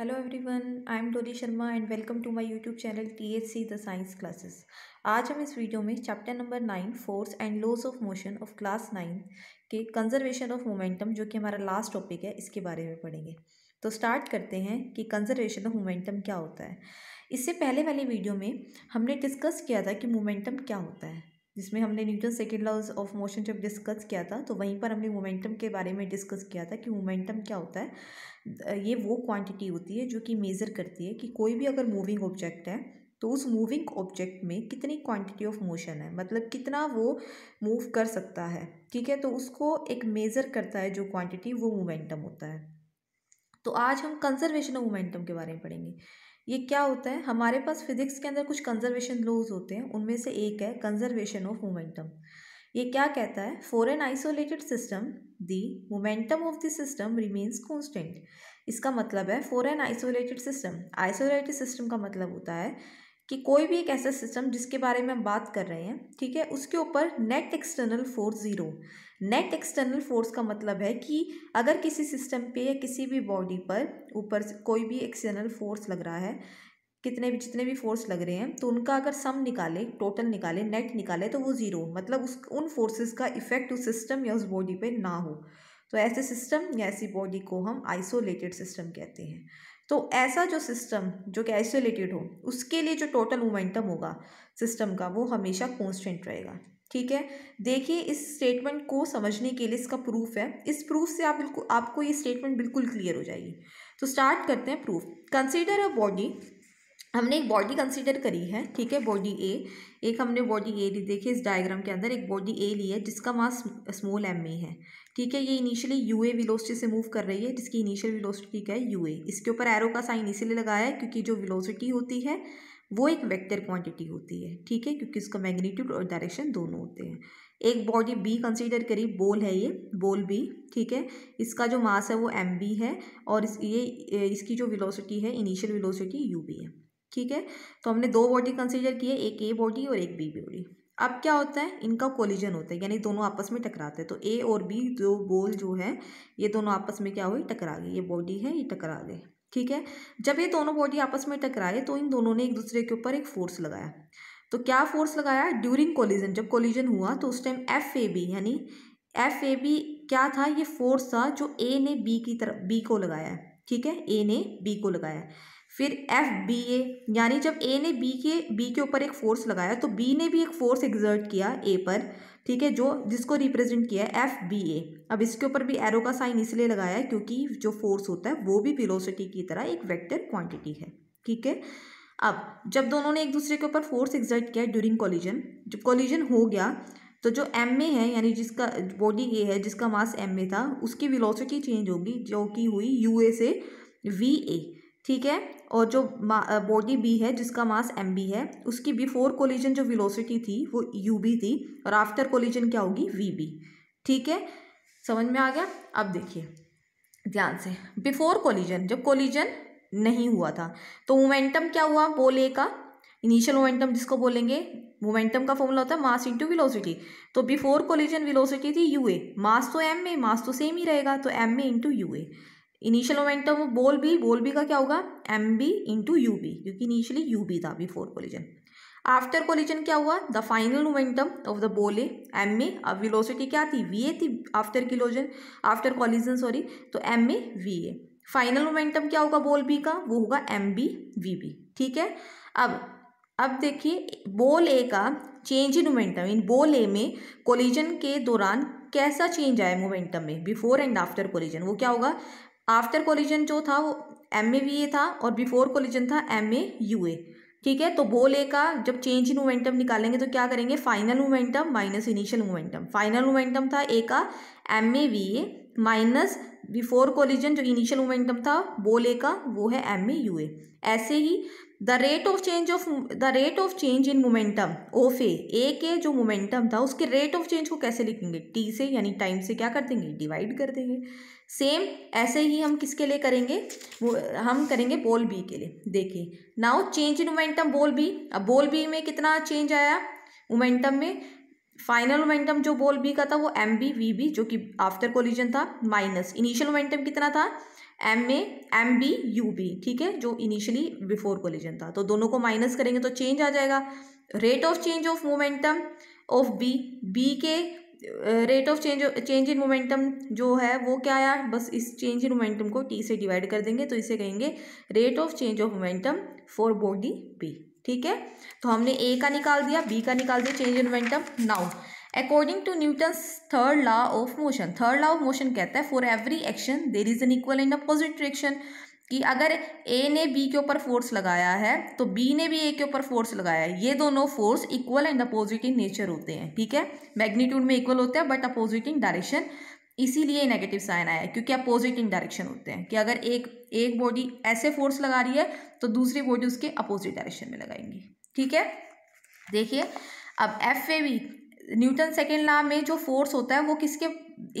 hello everyone I am Dolly Sharma and welcome to my YouTube channel T H C the science classes आज हम इस video में chapter number nine force and laws of motion of class nine के conservation of momentum जो कि हमारा last topic है इसके बारे में पढ़ेंगे तो स्टार्ट करते हैं कि कंजर्वेशन ऑफ मोमेंटम क्या होता है इससे पहले वाली वीडियो में हमने डिस्कस किया था कि मोमेंटम क्या होता है जिसमें हमने Newton second laws of motion जब डिस्कस किया था तो वहीं पर हमने मोमेंटम के बारे में डिस्कस किया था कि मोमेंटम क्या होता है ये वो क्वांटिटी होती है जो कि मेज़र करती है कि कोई भी अगर मूविंग ऑब्जेक्ट है तो उस मूविंग ऑब्जेक्ट में कितनी क्वांटिटी ऑफ मोशन है मतलब कितना वो मूव कर सकता है ठीक है तो उसको एक मेज़र करता है जो क्वांटिटी वो मोमेंटम होता है तो आज हम कंजर्वेशन ऑफ मोमेंटम के बारे में पढ़ेंगे ये क्या होता है हमारे पास फिजिक्स के अंदर कुछ कंजर्वेशन लॉज होते हैं उनमें से एक है कंजर्वेशन ऑफ मोमेंटम ये क्या कहता है for an isolated system the momentum of the system remains constant इसका मतलब है for an isolated system isolated system का मतलब होता है कि कोई भी एक ऐसा सिस्टम जिसके बारे में हम बात कर रहे हैं ठीक है उसके ऊपर net external force zero net external force का मतलब है कि अगर किसी सिस्टम पे या किसी भी बॉडी पर ऊपर कोई भी एक्सटर्नल फोर्स लग रहा है कितने भी जितने भी फोर्स लग रहे हैं तो उनका अगर सम निकाले टोटल निकाले नेट निकाले तो वो ज़ीरो मतलब उस उन फोर्सेस का इफेक्ट उस सिस्टम या उस बॉडी पे ना हो तो ऐसे सिस्टम या ऐसी बॉडी को हम आइसोलेटेड सिस्टम कहते हैं तो ऐसा जो सिस्टम जो कि आइसोलेटेड हो उसके लिए जो टोटल मोमेंटम होगा सिस्टम का वो हमेशा कॉन्स्टेंट रहेगा ठीक है देखिए इस स्टेटमेंट को समझने के लिए इसका प्रूफ है इस प्रूफ से आप बिल्कुल आपको ये स्टेटमेंट बिल्कुल क्लियर हो जाएगी तो स्टार्ट करते हैं प्रूफ कंसिडर अ बॉडी हमने एक बॉडी कंसीडर करी है ठीक है बॉडी ए एक हमने बॉडी ए ली देखिए इस डायग्राम के अंदर एक बॉडी ए ली है जिसका मास स्मॉल एम ए है ठीक है ये इनिशियली यू ए विलोसिटी से मूव कर रही है जिसकी इनिशियल विलोसिटी क्या है यू ए इसके ऊपर एरो का साइन इसीलिए लगाया है क्योंकि जो विलोसिटी होती है वो एक वेक्टर क्वांटिटी होती है ठीक है क्योंकि उसका मैग्नीट्यूड और डायरेक्शन दोनों होते हैं एक बॉडी बी कंसीडर करी बोल है ये बोल बी ठीक है इसका जो मास है वो एम बी है और इस ये इसकी जो विलोसिटी है इनिशियल विलोसिटी यू बी है ठीक है तो हमने दो बॉडी कंसिडर किए एक ए बॉडी और एक बी बॉडी अब क्या होता है इनका कोलिजन होता है यानी दोनों आपस में टकराते हैं तो ए और बी जो बोल जो है ये दोनों आपस में क्या हुई टकरा गई ये बॉडी है ये टकरा गई ठीक है जब ये दोनों बॉडी आपस में टकराए तो इन दोनों ने एक दूसरे के ऊपर एक फोर्स लगाया तो क्या फोर्स लगाया ड्यूरिंग कोलिजन जब कोलिजन हुआ तो उस टाइम एफ ए बी यानी एफ ए बी क्या था ये फोर्स था जो ए ने बी की तरफ बी को लगाया ठीक है ए ने बी को लगाया फिर एफ बी ए यानी जब ए ने बी के बी के ऊपर एक फोर्स लगाया तो बी ने भी एक फोर्स एग्जर्ट किया ए पर ठीक है जो जिसको रिप्रेजेंट किया है एफ बी ए अब इसके ऊपर भी एरो का साइन इसलिए लगाया है क्योंकि जो फोर्स होता है वो भी वेलोसिटी की तरह एक वेक्टर क्वांटिटी है ठीक है अब जब दोनों ने एक दूसरे के ऊपर फोर्स एग्जर्ट किया ड्यूरिंग कॉलिजन जब कॉलिजन हो गया तो जो एम ए है यानी जिसका बॉडी ए है जिसका मास एम ए था उसकी वेलोसिटी चेंज होगी जो कि हुई यू ए से वी ए ठीक है और जो बॉडी बी है जिसका मास एम बी है उसकी बिफोर कोलिजन जो विलोसिटी थी वो यू बी थी और आफ्टर कोलिजन क्या होगी वी बी ठीक है समझ में आ गया अब देखिए ध्यान से बिफोर कोलिजन जब कोलिजन नहीं हुआ था तो मोमेंटम क्या हुआ बोले ए का इनिशियल मोमेंटम जिसको बोलेंगे मोमेंटम का फॉर्मूला होता है मास इंटू विलोसिटी तो बिफोर कोलिजन विलोसिटी थी यू ए मास तो एम ए मास तो सेम ही रहेगा तो M A into U A initial momentum वो बोल बी बोल बी का क्या होगा M B into U B क्योंकि इनिशियली यू बी था बिफोर कोलिजन आफ्टर कोलिजन क्या हुआ the final momentum of the ball A M A अब velocity क्या थी वी ए थी after collision after collision sorry तो M A V A final momentum क्या होगा बोल बी का वो होगा एम बी वी बी ठीक है अब अब देखिए बोल ए का चेंज इन मोमेंटम इन बोल ए में कोलिजन के दौरान कैसा चेंज आया मोमेंटम में बिफोर एंड आफ्टर कोलिजन वो क्या होगा आफ्टर कोलिजन जो था वो एम ए वी ए था और बिफोर कोलिजन था एम ए यू ए ठीक है तो बोले का जब चेंज इन मोमेंटम निकालेंगे तो क्या करेंगे final momentum minus initial momentum final momentum था ए का M A V A minus before collision जो इनिशियल मोमेंटम था बोले का वो है एम ए यू ए ऐसे ही the rate of change of the rate of change in momentum of A A के जो मोमेंटम था उसके रेट ऑफ चेंज को कैसे लिखेंगे टी से यानी टाइम से क्या कर देंगे डिवाइड कर देंगे सेम ऐसे ही हम किसके लिए करेंगे हम करेंगे बोल बी के लिए देखिए now change in momentum ball B अब बोल बी में कितना चेंज आया मोमेंटम में फाइनल मोमेंटम जो बॉल बी का था वो एम बी वी बी जो कि आफ्टर कोलिजन था माइनस इनिशियल मोमेंटम कितना था M A M B U B ठीक है जो इनिशियली बिफोर कोलिजन था तो दोनों को माइनस करेंगे तो चेंज आ जाएगा rate of change of momentum of B B के rate of change change in momentum जो है वो क्या आया बस इस चेंज इन मोमेंटम को टी से डिवाइड कर देंगे तो इसे कहेंगे rate of change of momentum for body B ठीक है तो हमने ए का निकाल दिया बी का निकाल दिया change in momentum now according to Newton third law of motion third law of motion कहता है for every action there is an equal and opposite direction कि अगर ए ने बी के ऊपर फोर्स लगाया है तो बी ने भी ए के ऊपर फोर्स लगाया है ये दोनों force equal and opposite in nature होते हैं ठीक है मैग्नीट्यूड में इक्वल होते हैं बट अपोजिट इन डायरेक्शन इसीलिए नेगेटिव साइन आया क्योंकि अपोजिट इन डायरेक्शन होते हैं कि अगर एक एक बॉडी ऐसे फोर्स लगा रही है तो दूसरी बॉडी उसके अपोजिट डायरेक्शन में लगाएंगी ठीक है देखिए अब F A V Newton second law में जो फोर्स होता है वो किसके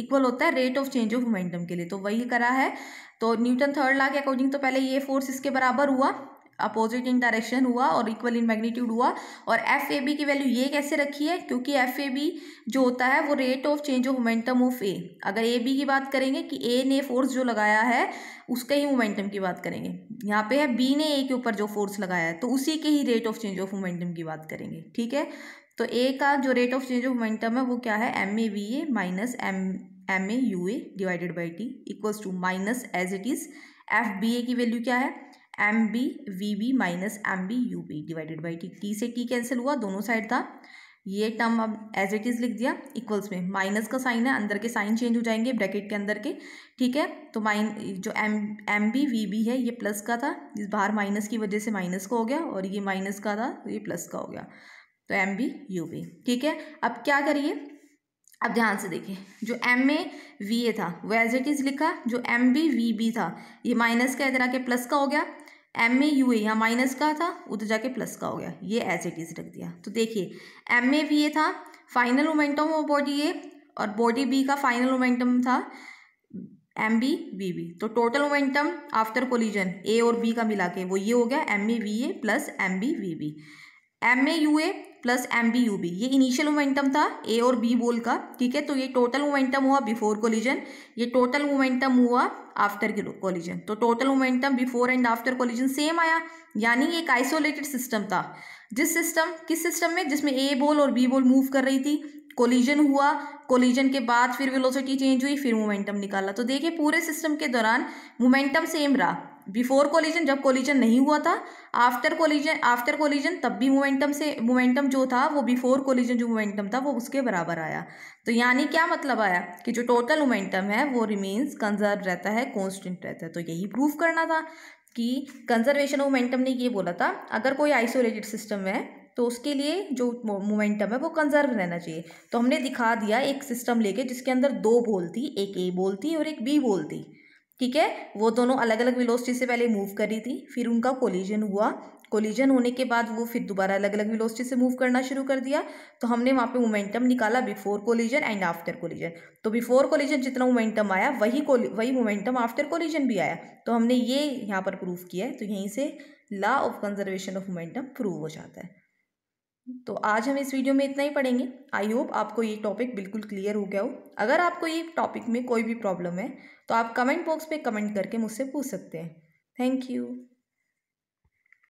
इक्वल होता है rate of change of momentum के लिए तो वही करा है तो न्यूटन थर्ड लॉ के अकॉर्डिंग तो पहले ये फोर्स इसके बराबर हुआ अपोजिट इन डायरेक्शन हुआ और इक्वल इन मैग्नीट्यूड हुआ और एफ ए बी की वैल्यू ये कैसे रखी है क्योंकि एफ ए बी जो होता है वो rate of change of momentum of A अगर ए बी की बात करेंगे कि ए ने फोर्स जो लगाया है उसका ही मोमेंटम की बात करेंगे यहाँ पे है बी ने ए के ऊपर जो फोर्स लगाया है तो उसी के ही rate of change of momentum की बात करेंगे ठीक है तो ए का जो rate of change of momentum है वो क्या है M A B A minus M M A U A divided by T equals to minus as it is F B A की वैल्यू क्या है M B V B minus M B U B divided by T T से T cancel हुआ दोनों side था ये term अब as it is लिख दिया इक्वल्स में माइनस का साइन है अंदर के साइन चेंज हो जाएंगे ब्रैकेट के अंदर के ठीक है तो माइन जो M M B V B है ये प्लस का था इस बाहर माइनस की वजह से माइनस का हो गया और ये माइनस का था तो ये प्लस का हो गया तो एम बी यू बी ठीक है अब क्या करिए अब ध्यान से देखिए जो एम ए वी ए था वो एज इट इज़ लिखा जो एम बी वी बी था ये माइनस का इधर आके प्लस का हो गया एम ए यू ए यहाँ माइनस का था उधर जाके प्लस का हो गया ये एज इट इज़ रख दिया तो देखिए एम ए वी ए था final momentum of body A और बॉडी बी का फाइनल मोमेंटम था एम बी वी बी तो total momentum after collision A और बी का मिला के वो ये हो गया M A V A plus M B V B M A U A plus M B U B ये इनिशियल मोमेंटम था ए और बी बोल का ठीक है तो ये टोटल मोमेंटम हुआ बिफोर कोलिजन ये टोटल मोमेंटम हुआ आफ्टर कोलिजन तो total momentum before and after collision same आया यानी एक आइसोलेटेड सिस्टम था जिस सिस्टम किस सिस्टम में जिसमें ए बोल और बी बोल मूव कर रही थी कोलिजन हुआ कोलिजन के बाद फिर वेलोसिटी चेंज हुई फिर मोमेंटम निकाला तो देखिए पूरे सिस्टम के दौरान मोमेंटम सेम रहा बिफोर कोलिजन जब कोलिजन नहीं हुआ था आफ्टर कोलिजन आफ्टर कोलिजन तब भी मोमेंटम से मोमेंटम जो था वो बिफोर कोलिजन जो मोमेंटम था वो उसके बराबर आया तो यानी क्या मतलब आया कि जो टोटल मोमेंटम है वो रिमेन्स कंजर्व रहता है कॉन्स्टेंट रहता है तो यही प्रूफ करना था कि कंजर्वेशन ऑफ मोमेंटम ने ये बोला था अगर कोई आइसोलेटेड सिस्टम है तो उसके लिए जो मोमेंटम है वो कंजर्व रहना चाहिए तो हमने दिखा दिया एक सिस्टम लेके जिसके अंदर दो बोल थी एक ए बोल थी और एक बी बोल थी ठीक है वो दोनों अलग अलग विलोस्टी से पहले मूव कर रही थी फिर उनका कोलिजन हुआ कोलिजन होने के बाद वो फिर दोबारा अलग अलग विलोस्टी से मूव करना शुरू कर दिया तो हमने वहाँ पे मोमेंटम निकाला before collision and after collision तो बिफोर कोलिजन जितना मोमेंटम आया वही वही मोमेंटम आफ्टर कोलिजन भी आया तो हमने ये यहाँ पर प्रूव किया है तो यहीं से law of conservation of momentum prove हो जाता है तो आज हम इस वीडियो में इतना ही पढ़ेंगे आई होप आपको ये टॉपिक बिल्कुल क्लियर हो गया हो अगर आपको ये टॉपिक में कोई भी प्रॉब्लम है तो आप कमेंट बॉक्स में कमेंट करके मुझसे पूछ सकते हैं थैंक यू